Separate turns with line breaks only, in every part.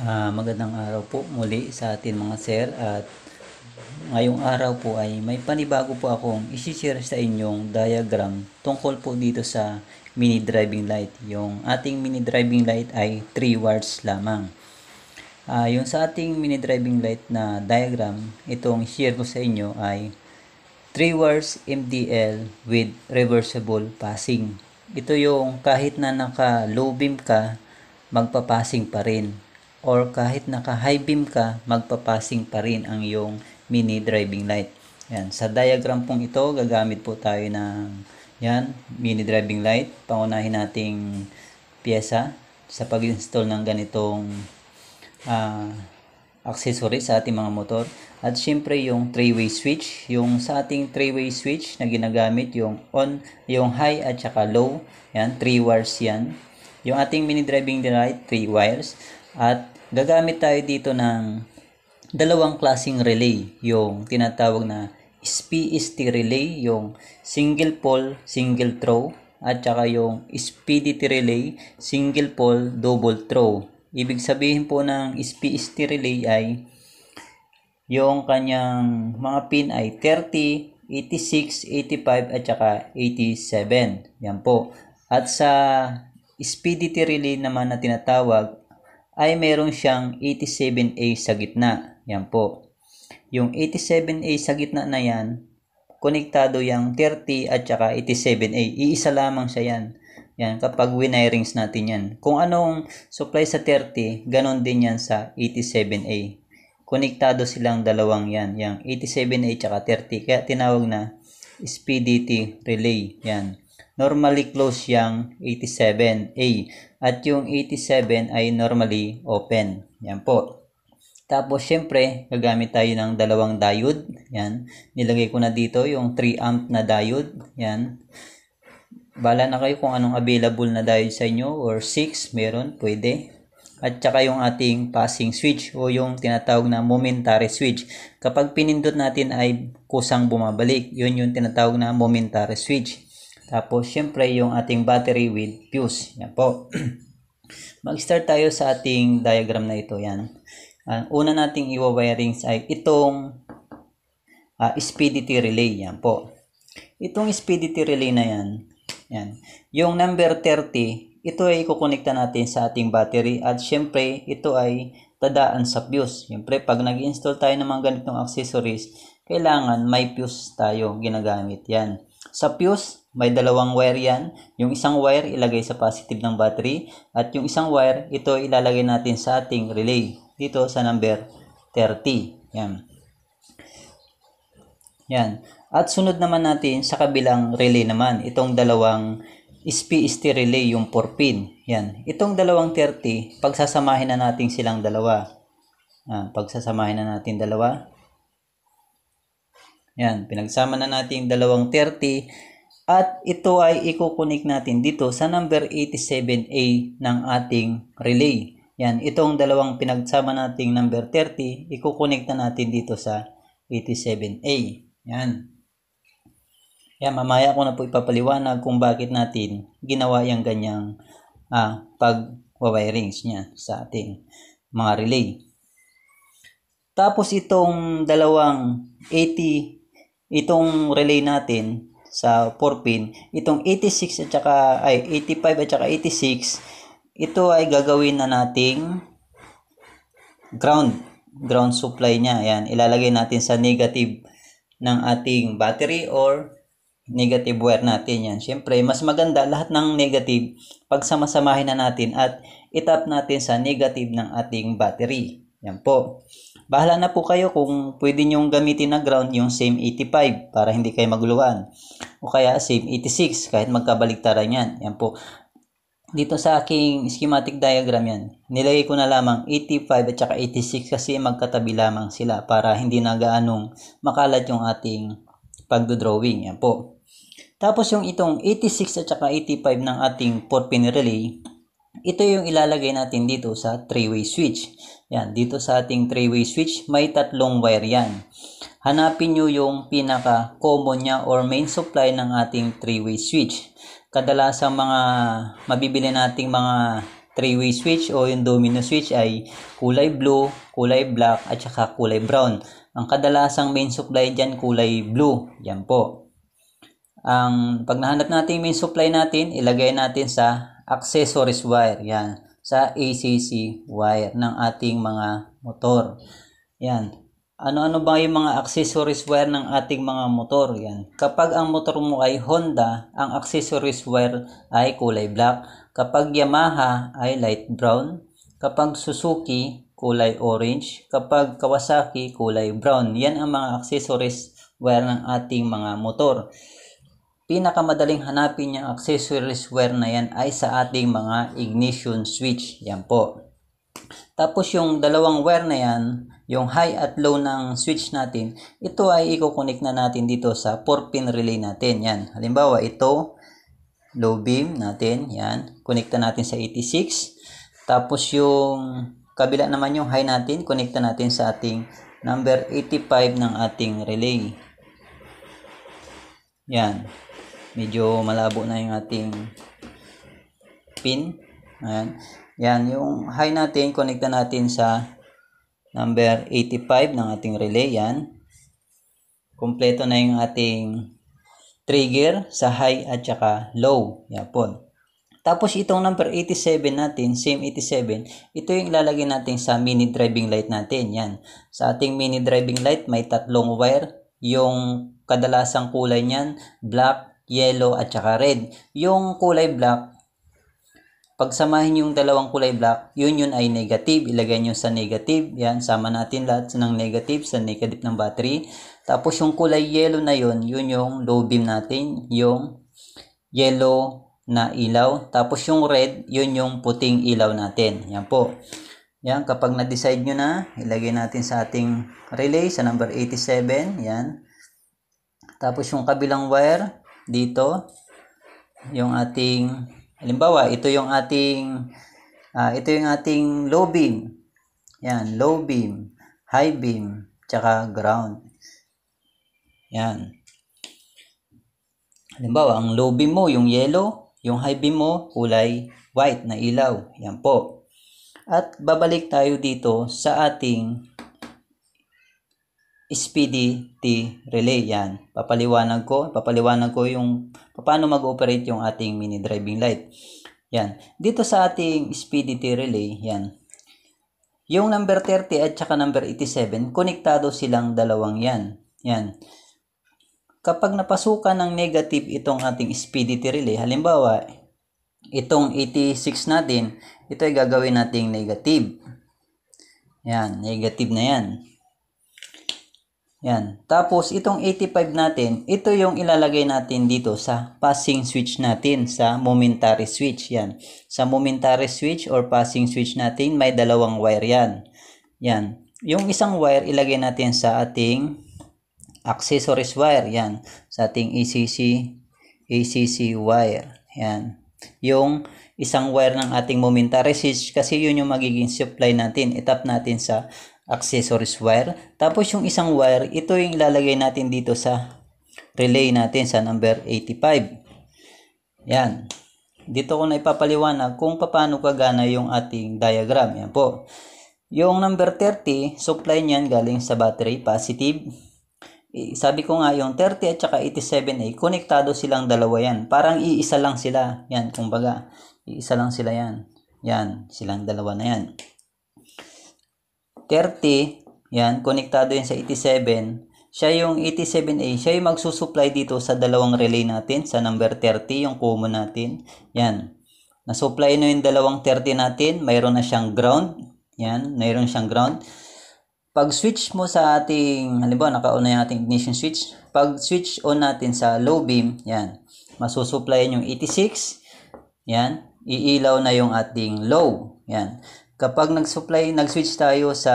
Uh, magandang araw po muli sa atin mga sir at ngayong araw po ay may panibago po akong isishare sa inyong diagram tungkol po dito sa mini driving light. Yung ating mini driving light ay 3 watts lamang. Uh, yung sa ating mini driving light na diagram, itong share ko sa inyo ay 3 watts MDL with reversible passing. Ito yung kahit na naka low beam ka, magpapassing pa rin or kahit naka high beam ka, magpapasing pa rin ang iyong mini driving light. Yan. Sa diagram pong ito, gagamit po tayo ng yan, mini driving light. Pangunahin nating pyesa sa pag-install ng ganitong uh, accessory sa ating mga motor. At syempre yung three-way switch, yung sa ating three-way switch na ginagamit yung on, yung high at saka low, yan, three wires yan. Yung ating mini driving light, three wires. At gagamit tayo dito ng dalawang klasing relay, yung tinatawag na SPST relay, yung single pole, single throw, at saka yung SPDT relay, single pole, double throw. Ibig sabihin po ng SPST relay ay yung kanyang mga pin ay 30, 86, 85 at saka 87. Yan po. At sa SPDT relay naman na tinatawag ay meron siyang 87A sa gitna. Yan po. Yung 87A sa gitna na yan, konektado yung 30 at saka 87A. Iisa lamang siya yan. Yan, kapag winirings natin yan. Kung anong supply sa 30, ganon din yan sa 87A. Konektado silang dalawang yan. Yung 87A at saka 30. Kaya tinawag na SPDT relay. Yan normally close yung 87A at yung 87 ay normally open. Yan po. Tapos syempre, gagamit tayo ng dalawang diode. Yan. Nilagay ko na dito yung 3 amp na diode. Yan. Bala na kayo kung anong available na diode sa inyo or 6 meron, pwede at saka yung ating passing switch o yung tinatawag na momentary switch. Kapag pinindot natin ay kusang bumabalik. Yun yung tinatawag na momentary switch. Tapos, syempre, yung ating battery with fuse. Yan po. Mag-start tayo sa ating diagram na ito. Yan. Ang uh, una nating iwa-wirings ay itong uh, speedity relay. Yan po. Itong speedity relay na yan, yan. Yung number 30, ito ay ikukonekta natin sa ating battery at syempre, ito ay tadaan sa fuse. Syempre, pag nag-install tayo ng mga ganitong accessories, kailangan may fuse tayo ginagamit. Yan. Sa fuse, may dalawang wire yan. Yung isang wire ilagay sa positive ng battery at yung isang wire ito ilalagay natin sa ating relay dito sa number 30. Yan. Yan. At sunod naman natin sa kabilang relay naman itong dalawang SPST relay yung 4 pin. Yan. Itong dalawang 30 pagsasamahin na natin silang dalawa. Ah, pagsasamahin na natin dalawa. Yan, pinagsama na natin yung dalawang 30 at ito ay ikukunik natin dito sa number 87A ng ating relay. Yan, itong dalawang pinagsama nating number 30, ikukunikta natin dito sa 87A. Yan. Yan, mamaya ko na po ipapaliwanag kung bakit natin ginawa yung ganyang ah, pag-wirings niya sa ating mga relay. Tapos itong dalawang 80, itong relay natin, sa 4 pin, itong 86 at saka, ay, 85 at saka 86, ito ay gagawin na nating ground, ground supply niya. Ayan, ilalagay natin sa negative ng ating battery or negative wire natin yan. syempre mas maganda lahat ng negative pagsamasamahin na natin at itap natin sa negative ng ating battery. Yan po. Bahala na po kayo kung pwede nyong gamitin na ground yung same 85 para hindi kayo maguluan. O kaya same 86 kahit magkabaligtaran yan. Yan po. Dito sa aking schematic diagram yan, nilagay ko na lamang 85 at saka 86 kasi magkatabi lamang sila para hindi na gaanong makalat yung ating pagdodrawing. Yan po. Tapos yung itong 86 at saka 85 ng ating 4-pin relay, ito yung ilalagay natin dito sa three-way switch. Yan, dito sa ating three-way switch, may tatlong wire yan. Hanapin nyo yung pinaka-common niya or main supply ng ating three-way switch. Kadalasang mga mabibili nating mga three-way switch o yung domino switch ay kulay blue, kulay black, at saka kulay brown. Ang kadalasang main supply dyan kulay blue. Yan po. Ang pag nahanap natin yung main supply natin, ilagay natin sa accessories wire. Yan. Sa ACC wire ng ating mga motor. Yan. Ano-ano ba yung mga accessories wire ng ating mga motor? Yan. Kapag ang motor mo ay Honda, ang accessories wire ay kulay black. Kapag Yamaha ay light brown. Kapag Suzuki, kulay orange. Kapag Kawasaki, kulay brown. Yan ang mga accessories wire ng ating mga motor pinakamadaling hanapin yung accessories wire na yan ay sa ating mga ignition switch. Yan po. Tapos yung dalawang wire na yan, yung high at low ng switch natin, ito ay i-connect na natin dito sa 4-pin relay natin. Yan. Halimbawa, ito, low beam natin. Yan. Connecta natin sa 86. Tapos yung kabila naman yung high natin, connecta natin sa ating number 85 ng ating relay. Yan medyo malabo na yung ating pin. Ayan. Yan, yung high natin, konekta natin sa number 85 ng ating relay. Yan. kumpleto na yung ating trigger sa high at saka low. Yan po. Tapos itong number 87 natin, same 87, ito yung ilalagay natin sa mini driving light natin. Yan. Sa ating mini driving light, may tatlong wire. Yung kadalasang kulay niyan, black, yellow at saka red. Yung kulay black, pagsamahin yung dalawang kulay black, yun yun ay negative. Ilagay nyo sa negative. Yan, sama natin lahat ng negative sa negative ng battery. Tapos yung kulay yellow na yun, yun yung low beam natin, yung yellow na ilaw. Tapos yung red, yun yung puting ilaw natin. Yan po. Yan, kapag na-decide nyo na, ilagay natin sa ating relay sa number 87. Yan. Tapos yung kabilang wire, dito yung ating halimbawa ito yung ating uh, ito yung ating low beam yan low beam high beam tsaka ground yan halimbawa ang low beam mo yung yellow yung high beam mo kulay white na ilaw yan po at babalik tayo dito sa ating speedy T relay yan. Papaliwanag ko, papaliwanag ko yung paano mag-operate yung ating mini driving light. Yan. Dito sa ating speedy T relay, yan. Yung number 30 at saka number 87, konektado silang dalawang yan. Yan. Kapag napasukan ng negative itong ating speedy T relay, halimbawa, itong 86 natin, ito ay gagawin nating negative. Yan, negative na yan. Yan. Tapos, itong 85 natin, ito yung ilalagay natin dito sa passing switch natin, sa momentary switch. Yan. Sa momentary switch or passing switch natin, may dalawang wire yan. Yan. Yung isang wire, ilagay natin sa ating accessories wire. Yan. Sa ating ACC, ACC wire. Yan. Yung isang wire ng ating momentary switch kasi yun yung magiging supply natin. Itap natin sa accessories wire. Tapos yung isang wire, ito yung ilalagay natin dito sa relay natin sa number 85. Yan. Dito ko na ipapaliwanag kung paano kagana yung ating diagram. Yan po. Yung number 30, supply niyan galing sa battery positive. Eh, sabi ko nga yung 30 at saka 87A, eh, konektado silang dalawa yan. Parang iisa lang sila. Yan, kumbaga. Iisa lang sila yan. Yan, silang dalawa na yan. 30, yan, konektado yan sa 87, siya yung 87A, siya yung magsusupply dito sa dalawang relay natin, sa number 30, yung common natin. Yan. Nasupply na yung dalawang 30 natin, mayroon na siyang ground. Yan, mayroon siyang ground. Pag switch mo sa ating, halimbawa nakauna yung ating ignition switch, pag switch on natin sa low beam, yan, masusupply yung 86, yan, iilaw na yung ating low. Yan. Kapag nag-supply, nag-switch tayo sa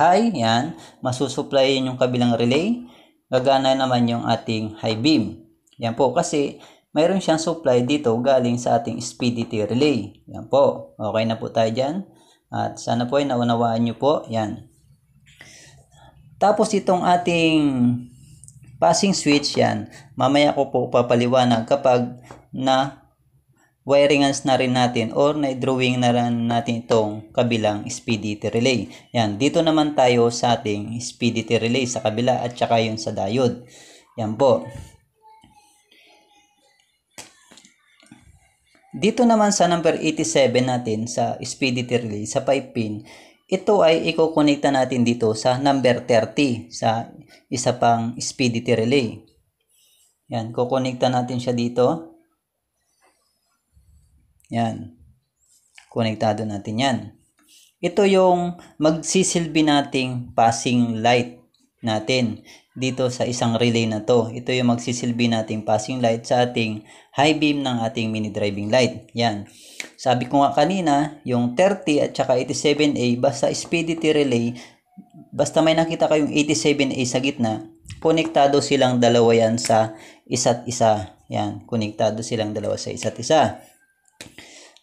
high, yan, masusupply yun yung kabilang relay. Gagana naman yung ating high beam. Yan po, kasi mayroon siyang supply dito galing sa ating speedity relay. Yan po, okay na po tayo dyan. At sana po ay naunawaan nyo po, yan. Tapos itong ating passing switch yan, mamaya ko po papaliwanag kapag na wiringans na rin natin or na-drawing na rin natin itong kabilang speedity relay. Yan, dito naman tayo sa ating speedity relay sa kabila at saka yun sa diode. Yan po. Dito naman sa number 87 natin sa speedity relay sa 5 pin, ito ay ikokonekta natin dito sa number 30 sa isa pang speedity relay. Yan, kukonekta natin siya dito. Yan. Konektado natin yan. Ito yung magsisilbi nating passing light natin dito sa isang relay na to. Ito yung magsisilbi nating passing light sa ating high beam ng ating mini driving light. Yan. Sabi ko nga kanina, yung 30 at saka 87A, basta speedity relay, basta may nakita kayong 87A sa gitna, konektado silang dalawa yan sa isa't isa. Yan, konektado silang dalawa sa isa't isa.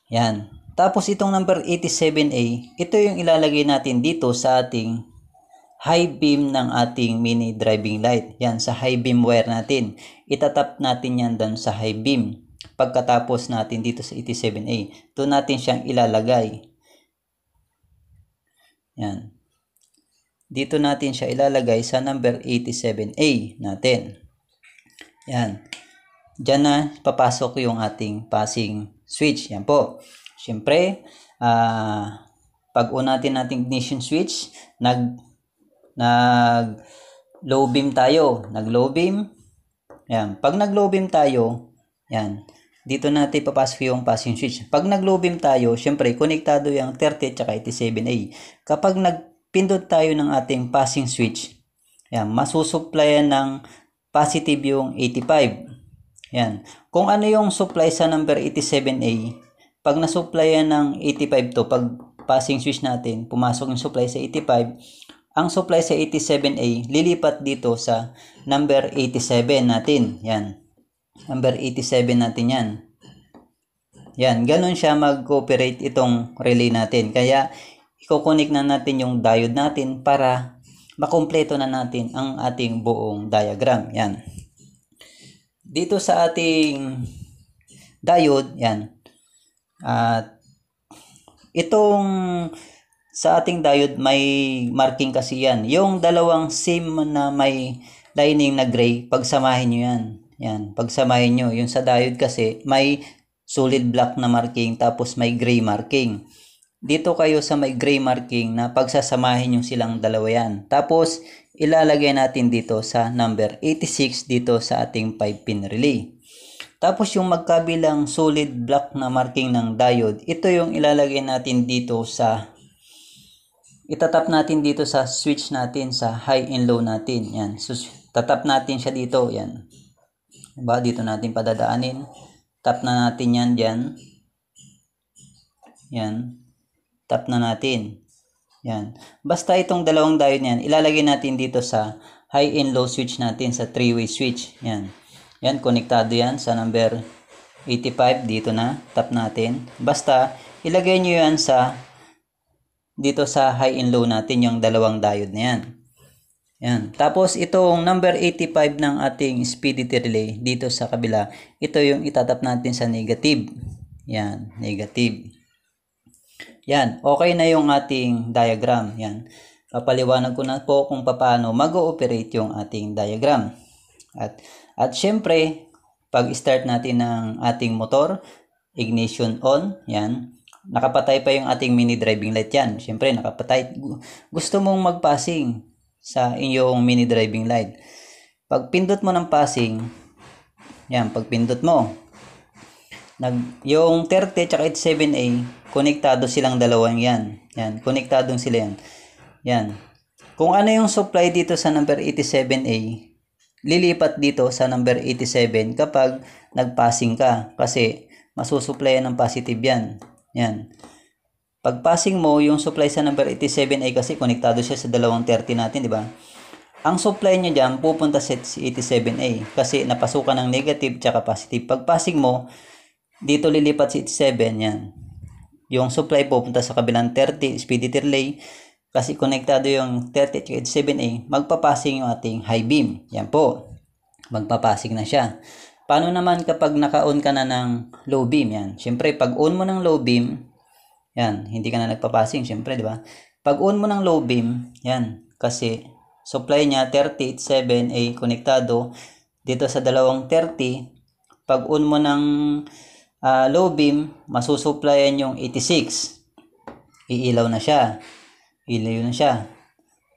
Yan. Tapos itong number 87A, ito yung ilalagay natin dito sa ating high beam ng ating mini driving light. Yan, sa high beam wire natin. Itatap natin yan doon sa high beam. Pagkatapos natin dito sa 87A, doon natin siyang ilalagay. Yan. Dito natin siya ilalagay sa number 87A natin. Yan. Diyan na papasok yung ating passing switch. Yan po. Siyempre, uh, pag on natin nating ignition switch, nag nag low beam tayo, nag low beam. Yan, pag nag low beam tayo, yan. Dito natin papasok yung passing switch. Pag nag low beam tayo, syempre konektado yung 30 at 87A. Kapag nagpindot tayo ng ating passing switch, yan, masusupplyan ng positive yung 85. Yan. Kung ano yung supply sa number 87A, pag na yan ng 85 to, pag passing switch natin, pumasok yung supply sa 85, ang supply sa 87A lilipat dito sa number 87 natin. Yan. Number 87 natin yan. Yan. Ganon siya mag-cooperate itong relay natin. Kaya, ikokonik na natin yung diode natin para makompleto na natin ang ating buong diagram. Yan dito sa ating diode, yan. At itong sa ating diode may marking kasi yan. Yung dalawang SIM na may lining na gray, pagsamahin nyo yan. Yan, pagsamahin nyo. Yung sa diode kasi may solid black na marking tapos may gray marking. Dito kayo sa may gray marking na pagsasamahin yung silang dalawa yan. Tapos, ilalagay natin dito sa number 86 dito sa ating 5 pin relay. Tapos yung magkabilang solid black na marking ng diode, ito yung ilalagay natin dito sa itatap natin dito sa switch natin sa high and low natin. Yan. So, tatap natin siya dito. Yan. Diba? Dito natin padadaanin. Tap na natin yan dyan. Yan. Tap na natin. Yan. Basta itong dalawang diode niyan, ilalagay natin dito sa high and low switch natin sa three-way switch. Yan. Yan, konektado yan sa number 85 dito na. Tap natin. Basta, ilagay nyo yan sa dito sa high and low natin yung dalawang diode na yan. Yan. Tapos itong number 85 ng ating speedity relay dito sa kabila, ito yung itatap natin sa negative. Yan, negative. Yan, okay na yung ating diagram. Yan. Papaliwanag ko na po kung paano mag-ooperate yung ating diagram. At, at syempre, pag-start natin ng ating motor, ignition on, yan, nakapatay pa yung ating mini driving light yan. Siyempre, nakapatay. Gusto mong mag-passing sa inyong mini driving light. Pag pindot mo ng passing, yan, pag pindot mo, nag, yung 30 at 7A, konektado silang dalawang yan. Yan, konektadong sila yan. Yan. Kung ano yung supply dito sa number 87A, lilipat dito sa number 87 kapag nagpassing ka kasi masusuplayan ng positive yan. Yan. Pag passing mo, yung supply sa number 87 ay kasi konektado siya sa dalawang 30 natin, di ba? Ang supply niya dyan, pupunta sa 87A kasi napasukan ng negative tsaka positive. Pag passing mo, dito lilipat si 87, yan yung supply pupunta sa kabilang 30 speed relay kasi konektado yung 30 at 7A, magpapasing yung ating high beam. Yan po. Magpapasing na siya. Paano naman kapag naka-on ka na ng low beam? Yan. syempre pag on mo ng low beam, yan, hindi ka na nagpapasing, syempre di ba? Pag on mo ng low beam, yan, kasi supply niya 30 at 7A konektado dito sa dalawang 30. Pag on mo ng uh, low beam, masusuplayan yung 86. Iilaw na siya. Ilaw na siya.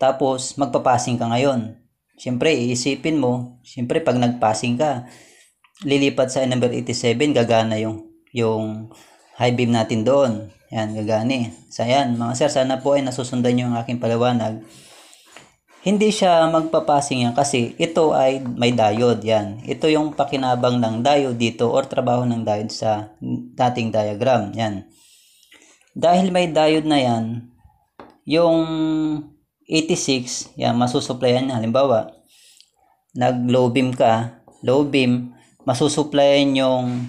Tapos, magpapasing ka ngayon. Siyempre, iisipin mo, siyempre pag nagpasing ka, lilipat sa number 87, gagana yung, yung high beam natin doon. Yan, gagani. Eh. So, yan, mga sir, sana po ay nasusundan nyo ang aking palawanag hindi siya magpapasing yan kasi ito ay may diode yan. Ito yung pakinabang ng diode dito or trabaho ng diode sa dating diagram. Yan. Dahil may diode na yan, yung 86, yan, masusuplayan niya. Halimbawa, nag low beam ka, low beam, masusuplayan yung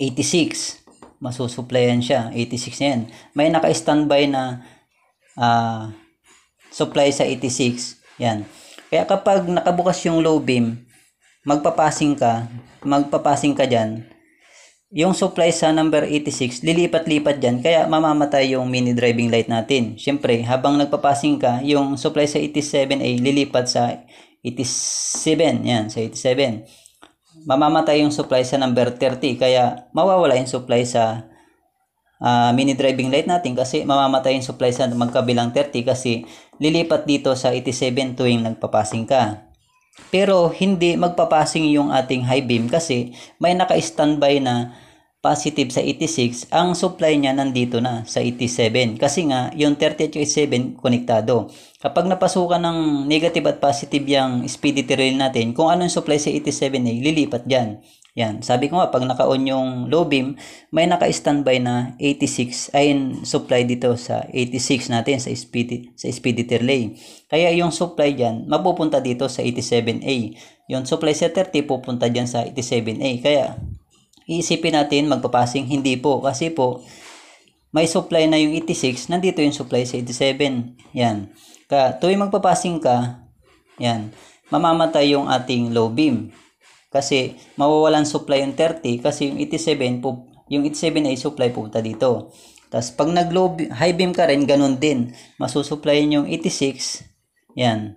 86. Masusuplayan siya, 86 yan. May naka-standby na ah, uh, supply sa 86. Yan. Kaya kapag nakabukas yung low beam, magpapasing ka, magpapasing ka dyan, yung supply sa number 86, lilipat-lipat dyan, kaya mamamatay yung mini driving light natin. Siyempre, habang nagpapasing ka, yung supply sa 87A, lilipat sa 87, yan, sa 87. Mamamatay yung supply sa number 30, kaya mawawala yung supply sa uh, mini driving light natin kasi mamamatay yung supply sa magkabilang 30 kasi lilipat dito sa 87 tuwing nagpapasing ka. Pero hindi magpapasing yung ating high beam kasi may naka-standby na positive sa 86, ang supply niya nandito na sa 87. Kasi nga, yung 30 at yung 87, konektado. Kapag napasukan ng negative at positive yung speedy detail natin, kung anong supply sa 87 ay lilipat dyan. Yan, sabi ko nga, pag naka-on yung low beam, may naka-standby na 86, ay supply dito sa 86 natin sa speed, sa speed relay. Kaya yung supply dyan, mapupunta dito sa 87A. Yung supply sa 30, pupunta dyan sa 87A. Kaya, iisipin natin, magpapasing, hindi po. Kasi po, may supply na yung 86, nandito yung supply sa 87. Yan. Ka, tuwing magpapasing ka, yan, mamamatay yung ating low beam. Kasi mawawalan supply yung 30 kasi yung 87 po, yung 87 ay supply pupunta dito. Tapos pag nag low high beam ka rin, ganun din. Masusupplyin yung 86. Yan.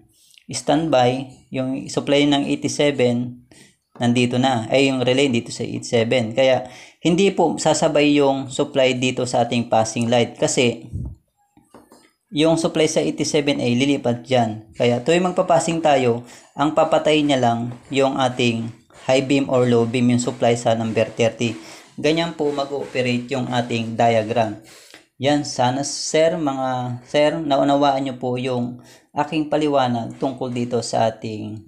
Standby. Yung supply ng 87 nandito na. Ay, eh, yung relay dito sa 87. Kaya, hindi po sasabay yung supply dito sa ating passing light. Kasi, yung supply sa 87 ay lilipat diyan. Kaya tuwing magpapasing tayo, ang papatay niya lang yung ating high beam or low beam yung supply sa number 30. Ganyan po mag-ooperate yung ating diagram. Yan, sana sir, mga sir, naunawaan nyo po yung aking paliwanag tungkol dito sa ating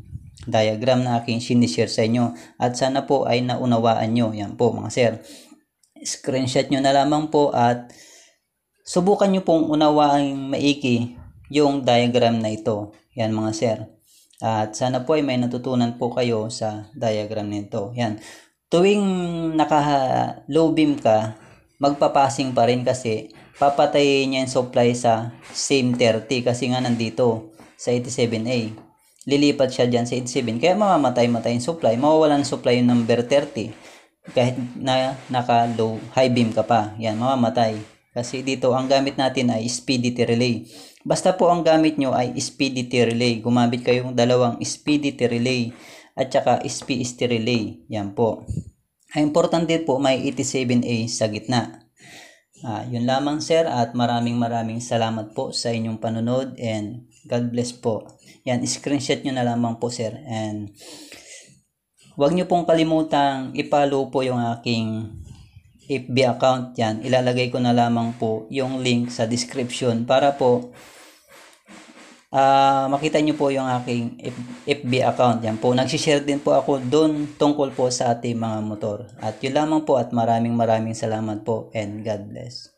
diagram na aking sinishare sa inyo. At sana po ay naunawaan nyo. Yan po mga sir. Screenshot nyo na lamang po at subukan nyo pong unawaan maiki yung diagram na ito. Yan mga sir. At sana po ay may natutunan po kayo sa diagram nito. Yan. Tuwing naka low beam ka, magpapasing pa rin kasi papatayin niya yung supply sa same 30 kasi nga nandito sa 87A. Lilipat siya dyan sa 87. Kaya mamamatay-matay yung supply. Mawawalan supply yung number 30 kahit na naka low high beam ka pa. Yan, mamamatay. Kasi dito, ang gamit natin ay speedity relay. Basta po ang gamit nyo ay speedity relay. Gumamit kayong dalawang speedity relay at saka SPST relay. Yan po. Ang din po may 87A sa gitna. Ah, yun lamang sir at maraming maraming salamat po sa inyong panonood and God bless po. Yan, screenshot nyo na lamang po sir and huwag nyo pong kalimutang ipalo po yung aking FB account yan, ilalagay ko na lamang po yung link sa description para po uh, makita nyo po yung aking FB account. Yan po, nagsishare din po ako doon tungkol po sa ating mga motor. At yun lamang po at maraming maraming salamat po and God bless.